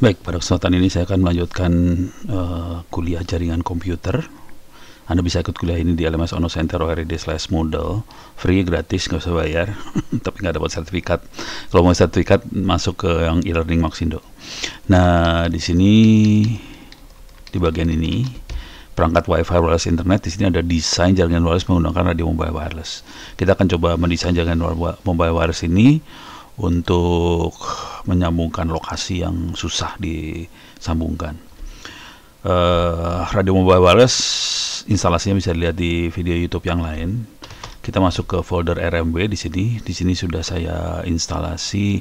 Baik, pada kesempatan ini saya akan melanjutkan uh, kuliah jaringan komputer. Anda bisa ikut kuliah ini di LMS Ono Center ORD slash model. Free, gratis, nggak usah bayar. Tapi nggak dapat sertifikat. Kalau mau sertifikat, masuk ke yang e-learning Maxindo. Nah, di sini, di bagian ini, perangkat wifi wireless internet, di sini ada desain jaringan wireless menggunakan radio mobile wireless. Kita akan coba mendesain jaringan mobile wireless ini untuk menyambungkan lokasi yang susah disambungkan. Uh, radio mobile wireless instalasinya bisa dilihat di video YouTube yang lain. Kita masuk ke folder RMB di sini. Di sini sudah saya instalasi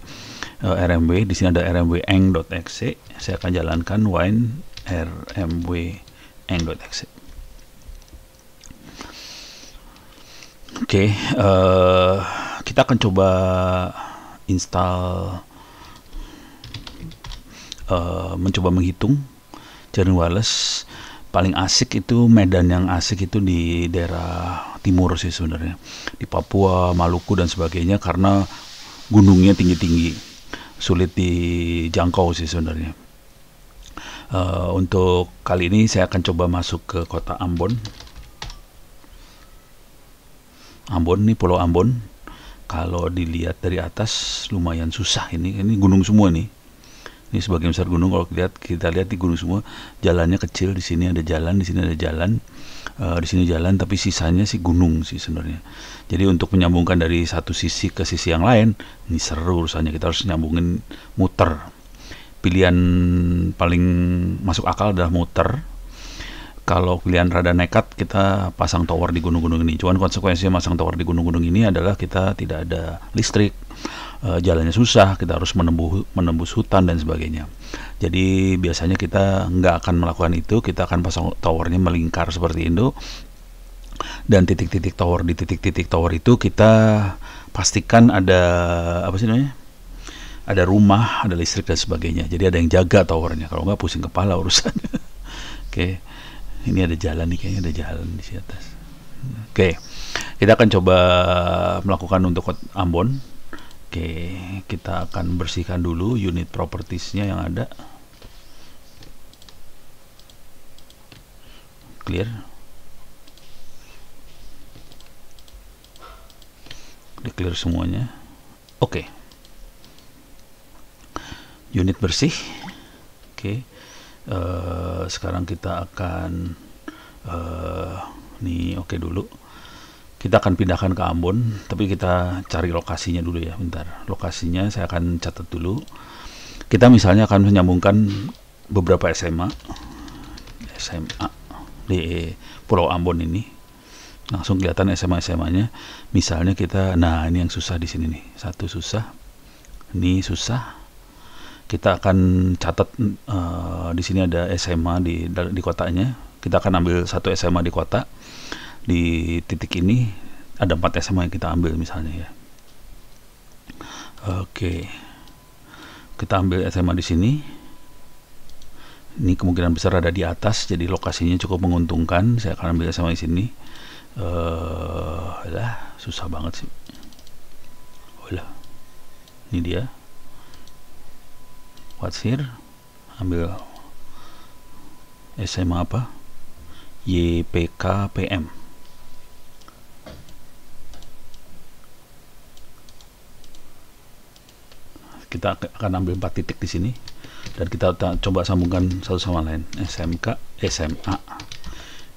uh, eh, RMB. Di sini ada RMBeng.exe. eng.exe. Saya akan jalankan wine RMBeng.exe. eng.exe. Oke, okay, uh, eh, kita akan coba install uh, mencoba menghitung jaring wireless paling asik itu medan yang asik itu di daerah timur sih sebenarnya di Papua, Maluku dan sebagainya karena gunungnya tinggi-tinggi sulit dijangkau sih sebenarnya uh, untuk kali ini saya akan coba masuk ke kota Ambon Ambon nih Pulau Ambon kalau dilihat dari atas lumayan susah ini ini gunung semua nih ini sebagian besar gunung kalau lihat kita lihat di gunung semua jalannya kecil di sini ada jalan di sini ada jalan uh, di sini jalan tapi sisanya sih gunung sih sebenarnya jadi untuk menyambungkan dari satu sisi ke sisi yang lain ini seru urusannya kita harus nyambungin muter pilihan paling masuk akal adalah muter kalau pilihan rada nekat kita pasang tower di gunung-gunung ini. Cuman konsekuensinya pasang tower di gunung-gunung ini adalah kita tidak ada listrik, e, jalannya susah, kita harus menembus, menembus hutan dan sebagainya. Jadi biasanya kita nggak akan melakukan itu, kita akan pasang towernya melingkar seperti Indo. Dan titik-titik tower di titik-titik tower itu kita pastikan ada apa sih namanya? Ada rumah, ada listrik dan sebagainya. Jadi ada yang jaga towernya. Kalau nggak pusing kepala urusannya. Oke. Okay ini ada jalan nih kayaknya ada jalan di sini atas oke kita akan coba melakukan untuk Ambon oke kita akan bersihkan dulu unit propertiesnya yang ada clear di clear semuanya oke okay. unit bersih oke okay. Eh, sekarang kita akan uh, nih oke okay dulu kita akan pindahkan ke Ambon tapi kita cari lokasinya dulu ya bentar lokasinya saya akan catat dulu kita misalnya akan menyambungkan beberapa SMA SMA di Pulau Ambon ini langsung kelihatan SMA SMA nya misalnya kita nah ini yang susah di sini nih satu susah ini susah kita akan catat uh, di sini ada SMA di di kotanya. Kita akan ambil satu SMA di kota. Di titik ini ada empat SMA yang kita ambil misalnya ya. Oke. Kita ambil SMA di sini. Ini kemungkinan besar ada di atas, jadi lokasinya cukup menguntungkan. Saya akan ambil SMA di sini. Eh, lah susah banget sih. Olah. Ini dia what's ambil SMA apa YPKPM kita akan ambil empat titik di sini dan kita coba sambungkan satu sama lain SMK SMA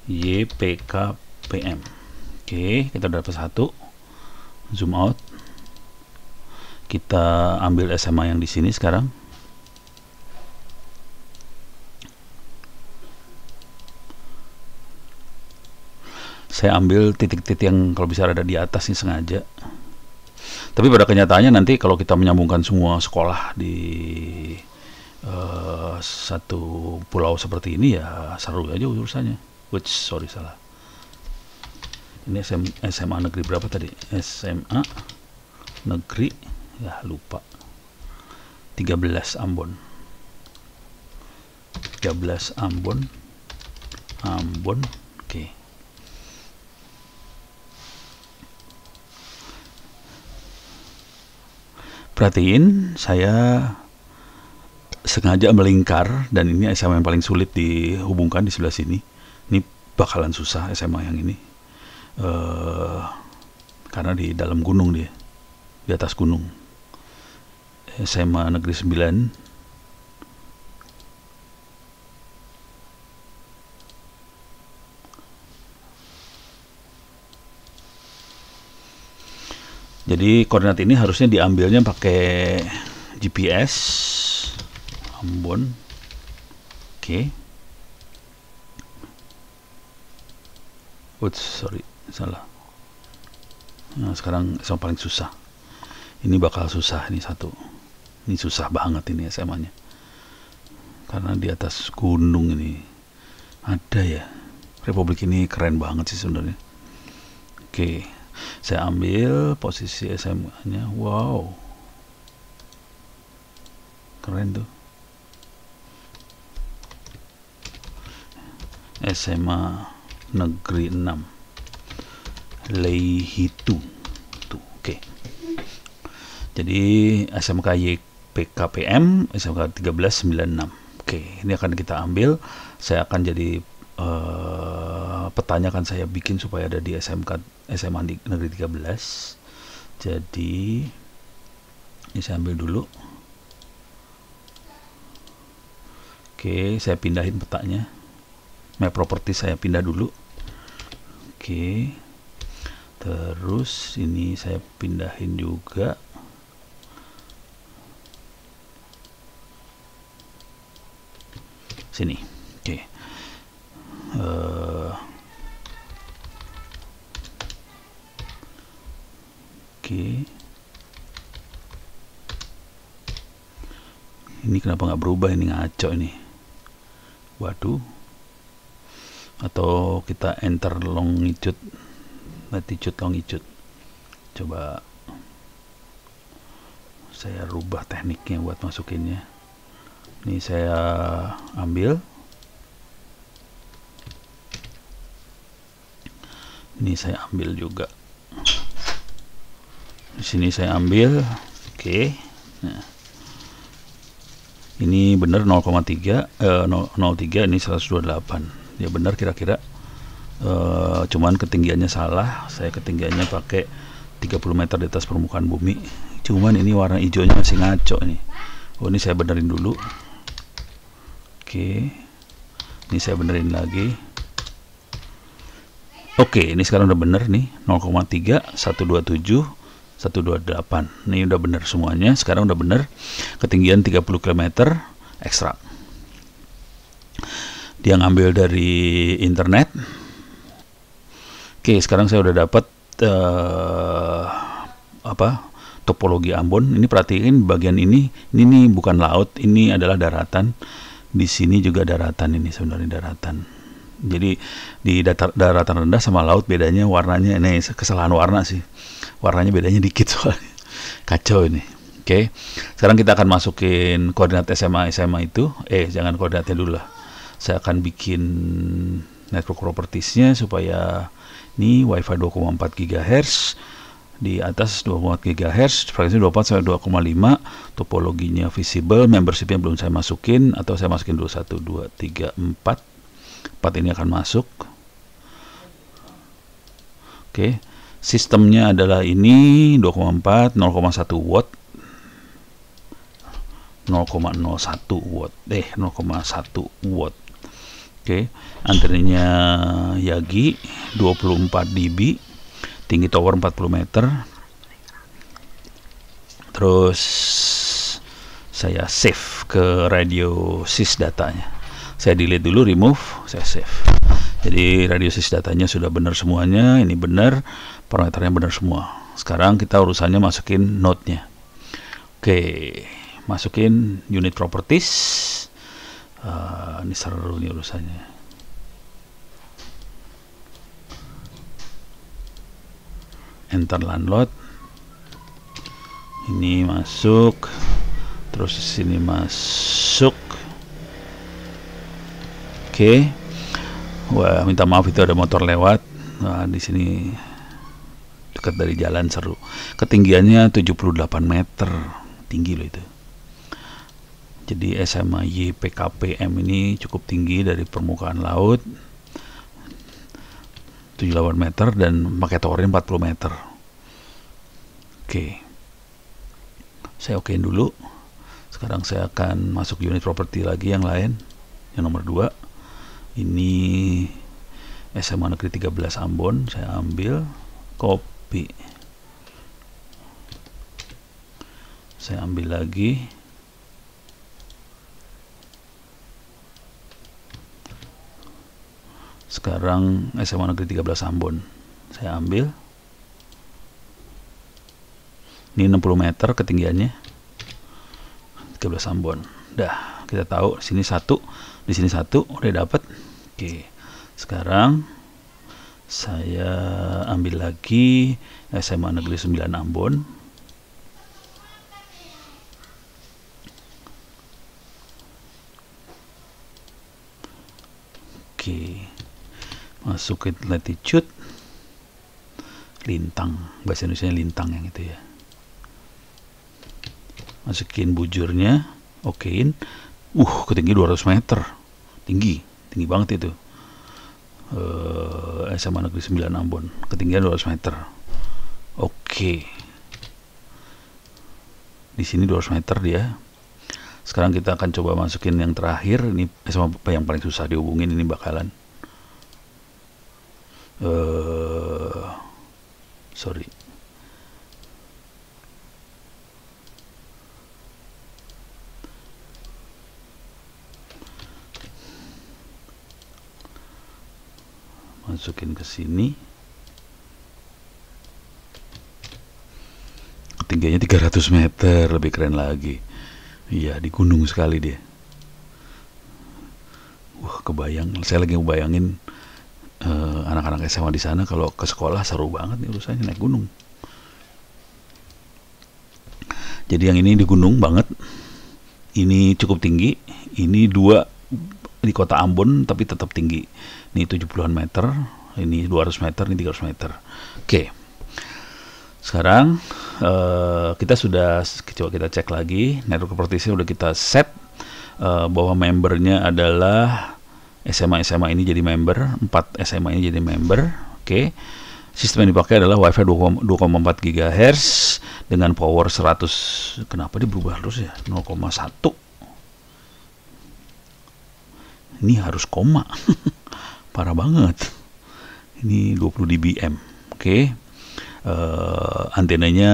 YPKPM oke kita dapat satu zoom out kita ambil SMA yang di sini sekarang saya ambil titik-titik yang kalau bisa ada di atas nih sengaja tapi pada kenyataannya nanti kalau kita menyambungkan semua sekolah di uh, satu pulau seperti ini ya seru aja urusannya which sorry salah ini SM, SMA negeri berapa tadi SMA negeri ya lupa 13 Ambon 13 Ambon Ambon Perhatiin, saya sengaja melingkar dan ini SMA yang paling sulit dihubungkan di sebelah sini. Ini bakalan susah SMA yang ini. Uh, karena di dalam gunung dia. Di atas gunung. SMA Negeri 9 Jadi koordinat ini harusnya diambilnya pakai GPS Ambon. Oke. Okay. Oops, sorry, salah. Nah, sekarang yang paling susah. Ini bakal susah ini satu. Ini susah banget ini SMA-nya. Karena di atas gunung ini ada ya. Republik ini keren banget sih sebenarnya. Oke saya ambil posisi SMA nya wow keren tuh SMA negeri 6 Leihitu tuh oke okay. jadi SMK YPKPM SMK 1396 oke okay. ini akan kita ambil saya akan jadi uh, petanya akan saya bikin supaya ada di SMK SMA di Negeri 13 jadi ini saya ambil dulu oke saya pindahin petanya map property saya pindah dulu oke terus ini saya pindahin juga sini oke uh, kenapa nggak berubah ini ngaco ini waduh atau kita enter longitude latitude longitude coba saya rubah tekniknya buat masukinnya ini saya ambil ini saya ambil juga di sini saya ambil oke okay. nah ini benar 0,3 eh, 0,3 ini 128 ya benar kira-kira eh, cuman ketinggiannya salah saya ketinggiannya pakai 30 meter di atas permukaan bumi cuman ini warna hijaunya masih ngaco nih oh ini saya benerin dulu oke ini saya benerin lagi oke ini sekarang udah bener nih 0,3 127 128 ini udah bener semuanya sekarang udah bener ketinggian 30 km ekstra. dia ngambil dari internet oke sekarang saya udah dapat uh, apa topologi Ambon ini perhatiin bagian ini ini nih bukan laut ini adalah daratan di sini juga daratan ini sebenarnya daratan jadi di datar, daratan rendah sama laut bedanya warnanya ini kesalahan warna sih. Warnanya bedanya dikit soalnya. Kacau ini. Oke. Okay. Sekarang kita akan masukin koordinat SMA SMA itu. Eh, jangan koordinatnya dulu lah. Saya akan bikin network propertiesnya supaya ini WiFi 2,4 GHz di atas 2,4 GHz, frekuensi 24 sampai 2,5, topologinya visible, membershipnya belum saya masukin atau saya masukin dulu 1 2 3 4 part ini akan masuk oke okay. sistemnya adalah ini 2,4 0,1 watt 0,01 watt eh 0,1 watt oke okay. Yagi 24 dB tinggi tower 40 meter terus saya save ke radio sis datanya saya delete dulu remove saya save jadi sis datanya sudah benar semuanya ini benar parameternya benar semua sekarang kita urusannya masukin node-nya oke masukin unit properties uh, ini seru nih urusannya enter landlord ini masuk terus sini masuk Oke. Wah, minta maaf itu ada motor lewat. Nah, di sini dekat dari jalan seru. Ketinggiannya 78 meter. Tinggi loh itu. Jadi SMA YPKPM ini cukup tinggi dari permukaan laut. 78 meter dan pakai toren 40 meter. Oke. Saya okein dulu. Sekarang saya akan masuk unit properti lagi yang lain, yang nomor 2 ini SMA Negeri 13 Ambon saya ambil kopi saya ambil lagi sekarang SMA Negeri 13 Ambon saya ambil ini 60 meter ketinggiannya 13 Ambon dah kita tahu di sini satu di sini satu udah dapat oke sekarang saya ambil lagi SMA Negeri 9 Ambon oke masuk ke latitude lintang bahasa Indonesia lintang yang itu ya masukin bujurnya okein uh ketinggi 200 meter tinggi tinggi banget itu uh, eh, SMA Negeri 9 Ambon ketinggian 200 meter oke okay. di sini 200 meter dia sekarang kita akan coba masukin yang terakhir ini SMA yang paling susah dihubungin ini bakalan uh, sorry masukin ke sini ketinggiannya 300 meter lebih keren lagi iya di gunung sekali dia wah kebayang saya lagi bayangin eh, anak anak uh, SMA di sana kalau ke sekolah seru banget nih urusannya naik gunung jadi yang ini di gunung banget ini cukup tinggi ini dua di kota Ambon tapi tetap tinggi. Ini 70-an meter, ini 200 meter, ini 300 meter. Oke. Sekarang uh, kita sudah coba kita cek lagi network properties sudah kita set uh, bahwa membernya adalah SMA SMA ini jadi member, 4 SMA ini jadi member. Oke. Sistem yang dipakai adalah WiFi 2,4 GHz dengan power 100. Kenapa dia berubah terus ya? 0,1 ini harus koma parah banget ini 20 dBm oke okay. uh, eh, antenanya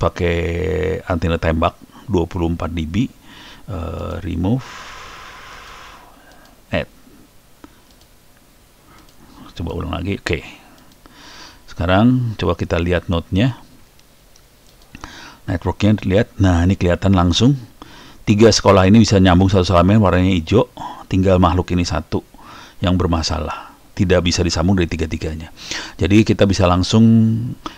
pakai antena tembak 24 dB uh, remove add coba ulang lagi oke okay. sekarang coba kita lihat notenya networknya terlihat. nah ini kelihatan langsung tiga sekolah ini bisa nyambung satu sama lain warnanya hijau tinggal makhluk ini satu yang bermasalah tidak bisa disambung dari tiga-tiganya. Jadi kita bisa langsung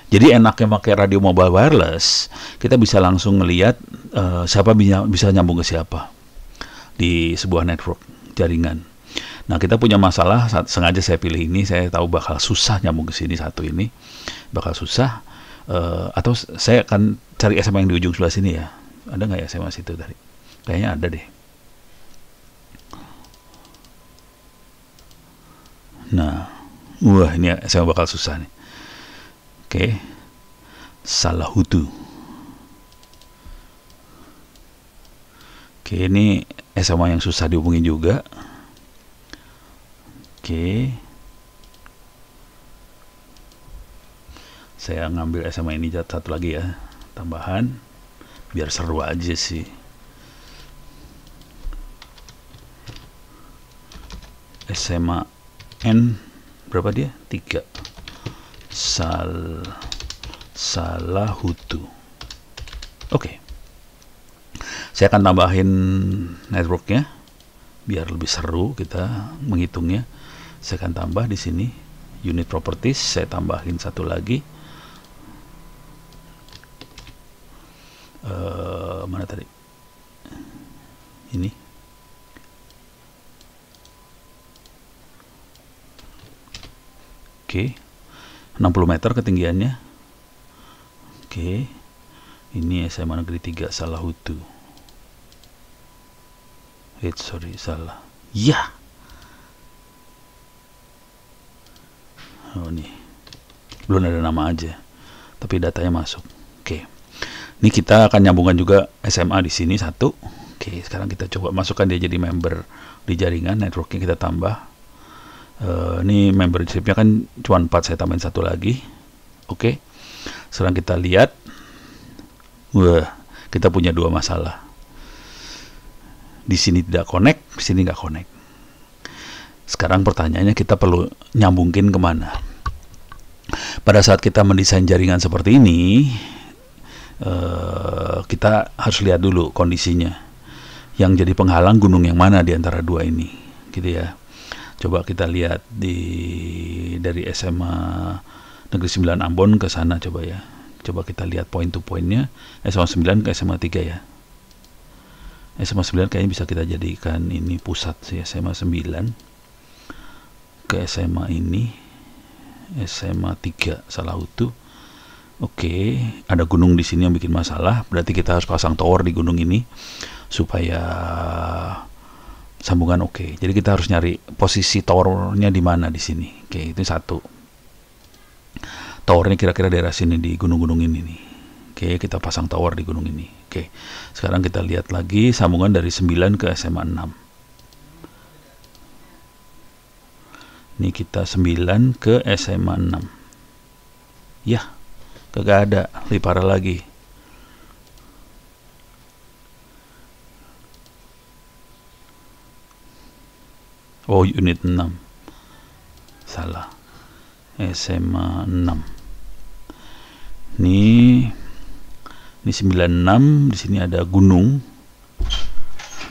jadi enaknya pakai radio mobile wireless, kita bisa langsung melihat uh, eh, siapa bisa, bisa nyambung ke siapa di sebuah network jaringan. Nah, kita punya masalah sengaja saya pilih ini, saya tahu bakal susah nyambung ke sini satu ini. Bakal susah uh, atau saya akan cari SMA yang di ujung sebelah sini ya. Ada nggak ya SMA situ tadi? Kayaknya ada deh. Nah, wah ini saya bakal susah nih. Oke. Okay. Salah hutu. Oke, ini SMA yang susah dihubungi juga. Oke. Saya ngambil SMA ini satu lagi ya, tambahan biar seru aja sih. SMA N berapa dia? 3 Sal salah hutu oke okay. saya akan tambahin networknya biar lebih seru kita menghitungnya saya akan tambah di sini unit properties saya tambahin satu lagi uh, mana tadi ini Oke. 60 meter ketinggiannya. Oke. Ini SMA Negeri 3 Salahutu. Wait, sorry, salah. Ya. Oh, nih. Belum ada nama aja. Tapi datanya masuk. Oke. Ini kita akan nyambungkan juga SMA di sini satu. Oke, sekarang kita coba masukkan dia jadi member di jaringan networking kita tambah uh, ini membershipnya kan cuma 4 saya tambahin satu lagi oke okay. sekarang kita lihat wah kita punya dua masalah di sini tidak connect di sini nggak connect sekarang pertanyaannya kita perlu nyambungin kemana pada saat kita mendesain jaringan seperti ini eh, kita harus lihat dulu kondisinya yang jadi penghalang gunung yang mana di antara dua ini gitu ya Coba kita lihat di dari SMA Negeri 9 Ambon ke sana coba ya. Coba kita lihat point to pointnya SMA 9 ke SMA 3 ya. SMA 9 kayaknya bisa kita jadikan ini pusat sih SMA 9 ke SMA ini SMA 3 salah utuh Oke, okay, ada gunung di sini yang bikin masalah. Berarti kita harus pasang tower di gunung ini supaya sambungan oke. Okay. Jadi kita harus nyari posisi towernya di mana di sini. Oke, okay, itu satu. Towernya kira-kira daerah sini di gunung-gunung ini nih. Oke, okay, kita pasang tower di gunung ini. Oke. Sekarang kita lihat lagi sambungan dari 9 ke SMA 6. Ini kita 9 ke SMA 6. Yah, kagak ada, lebih lagi. oh unit 6 salah SMA 6 ini ini 96 di sini ada gunung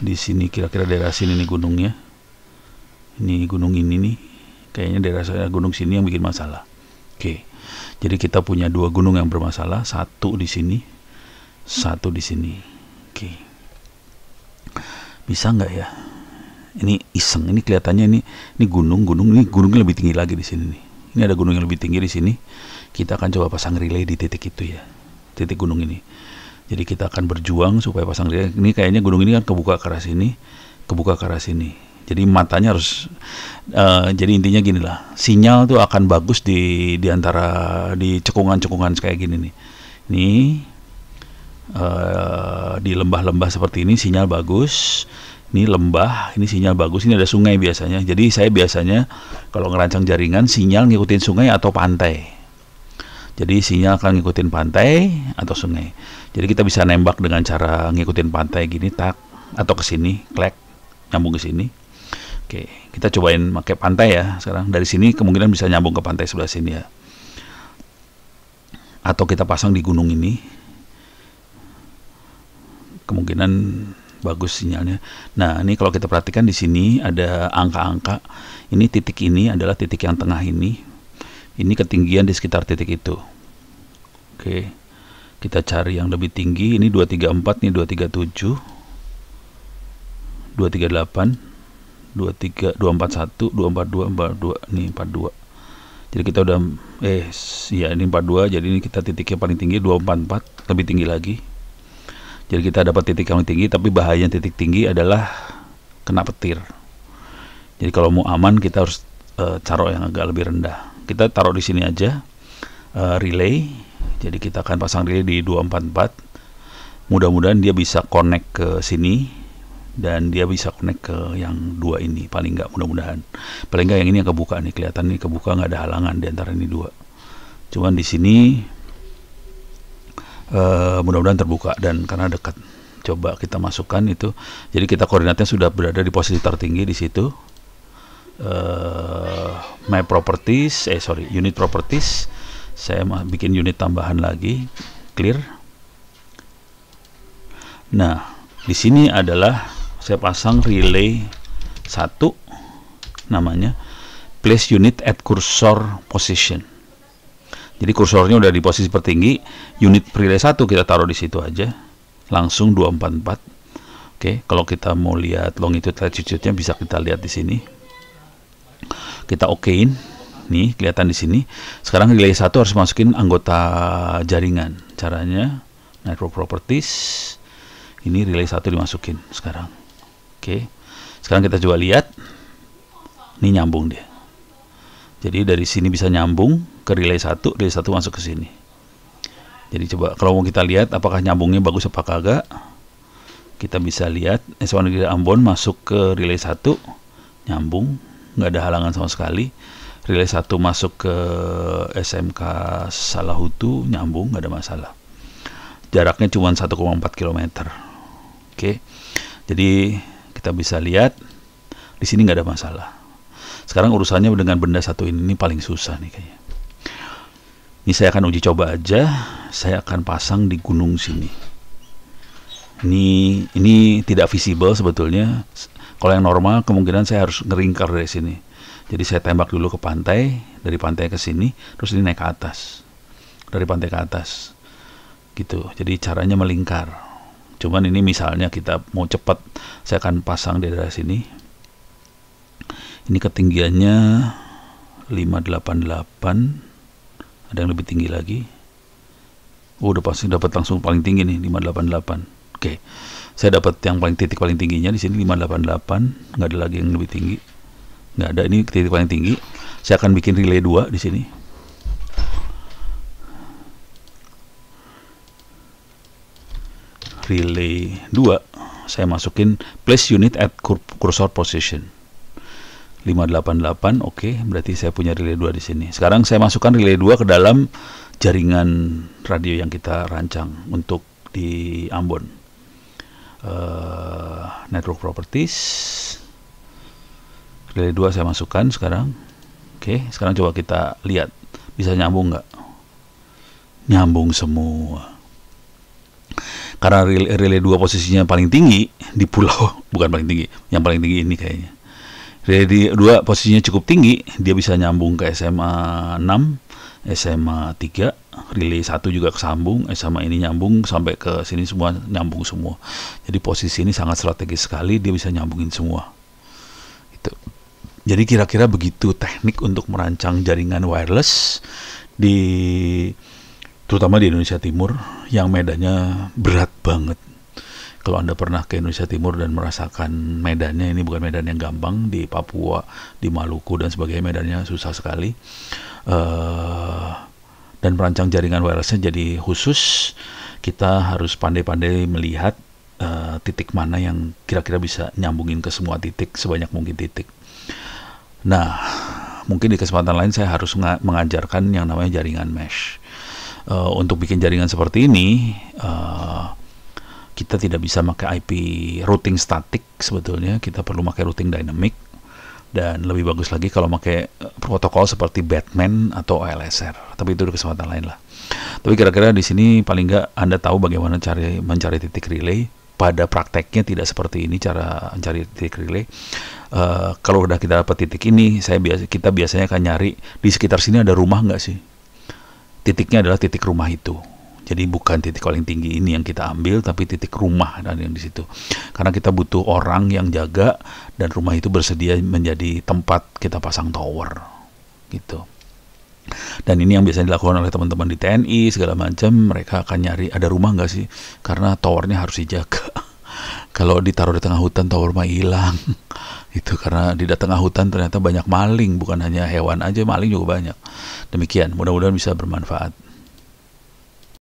di sini kira-kira daerah sini nih gunungnya ini gunung ini nih kayaknya daerah saya gunung sini yang bikin masalah oke jadi kita punya dua gunung yang bermasalah satu di sini satu di sini oke bisa nggak ya ini iseng ini kelihatannya ini ini gunung gunung ini gunungnya lebih tinggi lagi di sini nih ini ada gunung yang lebih tinggi di sini kita akan coba pasang relay di titik itu ya titik gunung ini jadi kita akan berjuang supaya pasang relay ini kayaknya gunung ini kan kebuka ke arah sini kebuka ke arah sini jadi matanya harus uh, jadi intinya gini lah sinyal tuh akan bagus di di antara di cekungan-cekungan kayak gini nih ini uh, di lembah-lembah seperti ini sinyal bagus ini lembah, ini sinyal bagus, ini ada sungai biasanya. Jadi saya biasanya kalau ngerancang jaringan sinyal ngikutin sungai atau pantai. Jadi sinyal akan ngikutin pantai atau sungai. Jadi kita bisa nembak dengan cara ngikutin pantai gini tak atau kesini sini, klek, nyambung ke sini. Oke, kita cobain pakai pantai ya sekarang. Dari sini kemungkinan bisa nyambung ke pantai sebelah sini ya. Atau kita pasang di gunung ini. Kemungkinan bagus sinyalnya. Nah, ini kalau kita perhatikan di sini ada angka-angka. Ini titik ini adalah titik yang tengah ini. Ini ketinggian di sekitar titik itu. Oke. Kita cari yang lebih tinggi. Ini 234, ini 237. 238, 23 241, 242, 42, ini 42. Jadi kita udah eh ya ini 42 jadi ini kita titiknya paling tinggi 244, lebih tinggi lagi. Jadi kita dapat titik yang tinggi, tapi bahayanya titik tinggi adalah kena petir. Jadi kalau mau aman kita harus e, taruh yang agak lebih rendah. Kita taruh di sini aja e, relay. Jadi kita akan pasang relay di 244. Mudah-mudahan dia bisa connect ke sini dan dia bisa connect ke yang dua ini paling nggak mudah-mudahan paling nggak yang ini yang kebuka nih kelihatan nih kebuka nggak ada halangan di antara ini dua cuman di sini uh, mudah-mudahan terbuka dan karena dekat coba kita masukkan itu jadi kita koordinatnya sudah berada di posisi tertinggi di situ uh, my properties eh sorry unit properties saya bikin unit tambahan lagi clear nah di sini adalah saya pasang relay satu namanya place unit at cursor position jadi kursornya udah di posisi tertinggi, unit relay satu kita taruh di situ aja. Langsung 244. Oke, kalau kita mau lihat longitude latitude-nya bisa kita lihat di sini. Kita okein. Nih, kelihatan di sini. Sekarang relay 1 harus masukin anggota jaringan. Caranya network properties. Ini relay satu dimasukin sekarang. Oke. Sekarang kita coba lihat. Ini nyambung dia. Jadi dari sini bisa nyambung ke relay 1, relay 1 masuk ke sini. Jadi coba kalau mau kita lihat apakah nyambungnya bagus apa kagak. Kita bisa lihat eh, S1 Negeri Ambon masuk ke relay 1 nyambung, nggak ada halangan sama sekali. Relay 1 masuk ke SMK Salahutu nyambung, nggak ada masalah. Jaraknya cuma 1,4 km. Oke. Jadi kita bisa lihat di sini nggak ada masalah. Sekarang urusannya dengan benda satu ini, ini paling susah nih kayaknya ini saya akan uji coba aja saya akan pasang di gunung sini ini ini tidak visible sebetulnya kalau yang normal kemungkinan saya harus ngeringkar dari sini jadi saya tembak dulu ke pantai dari pantai ke sini terus ini naik ke atas dari pantai ke atas gitu jadi caranya melingkar cuman ini misalnya kita mau cepat saya akan pasang di daerah sini ini ketinggiannya 588 ada yang lebih tinggi lagi oh udah pasti dapat langsung paling tinggi nih 588 oke saya dapat yang paling titik paling tingginya di sini 588 nggak ada lagi yang lebih tinggi nggak ada ini titik paling tinggi saya akan bikin relay 2 di sini relay 2 saya masukin place unit at cursor position 588 oke okay, berarti saya punya relay 2 di sini sekarang saya masukkan relay 2 ke dalam jaringan radio yang kita rancang untuk di Ambon uh, network properties relay 2 saya masukkan sekarang oke okay, sekarang coba kita lihat bisa nyambung nggak nyambung semua karena relay, dua 2 posisinya paling tinggi di pulau bukan paling tinggi yang paling tinggi ini kayaknya jadi dua posisinya cukup tinggi, dia bisa nyambung ke SMA 6, SMA 3, relay 1 juga kesambung, SMA ini nyambung sampai ke sini semua nyambung semua. Jadi posisi ini sangat strategis sekali, dia bisa nyambungin semua. Itu. Jadi kira-kira begitu teknik untuk merancang jaringan wireless di terutama di Indonesia Timur yang medannya berat banget kalau Anda pernah ke Indonesia Timur dan merasakan medannya ini bukan medan yang gampang di Papua, di Maluku dan sebagainya medannya susah sekali. Uh, dan perancang jaringan wirelessnya jadi khusus kita harus pandai-pandai melihat uh, titik mana yang kira-kira bisa nyambungin ke semua titik sebanyak mungkin titik. Nah, mungkin di kesempatan lain saya harus mengajarkan yang namanya jaringan mesh. Uh, untuk bikin jaringan seperti ini, uh, kita tidak bisa pakai IP routing statik sebetulnya kita perlu pakai routing dynamic dan lebih bagus lagi kalau pakai eh, protokol seperti Batman atau OLSR tapi itu kesempatan lain lah tapi kira-kira di sini paling nggak anda tahu bagaimana cari mencari titik relay pada prakteknya tidak seperti ini cara mencari titik relay. Uh, kalau udah kita dapat titik ini, saya biasa kita biasanya akan nyari di sekitar sini ada rumah nggak sih? Titiknya adalah titik rumah itu. Jadi bukan titik paling tinggi ini yang kita ambil, tapi titik rumah dan yang di situ. Karena kita butuh orang yang jaga dan rumah itu bersedia menjadi tempat kita pasang tower, gitu. Dan ini yang biasanya dilakukan oleh teman-teman di TNI segala macam, mereka akan nyari ada rumah nggak sih? Karena towernya harus dijaga. Kalau ditaruh di tengah hutan tower mah hilang. Itu karena di tengah hutan ternyata banyak maling, bukan hanya hewan aja, maling juga banyak. Demikian, mudah-mudahan bisa bermanfaat.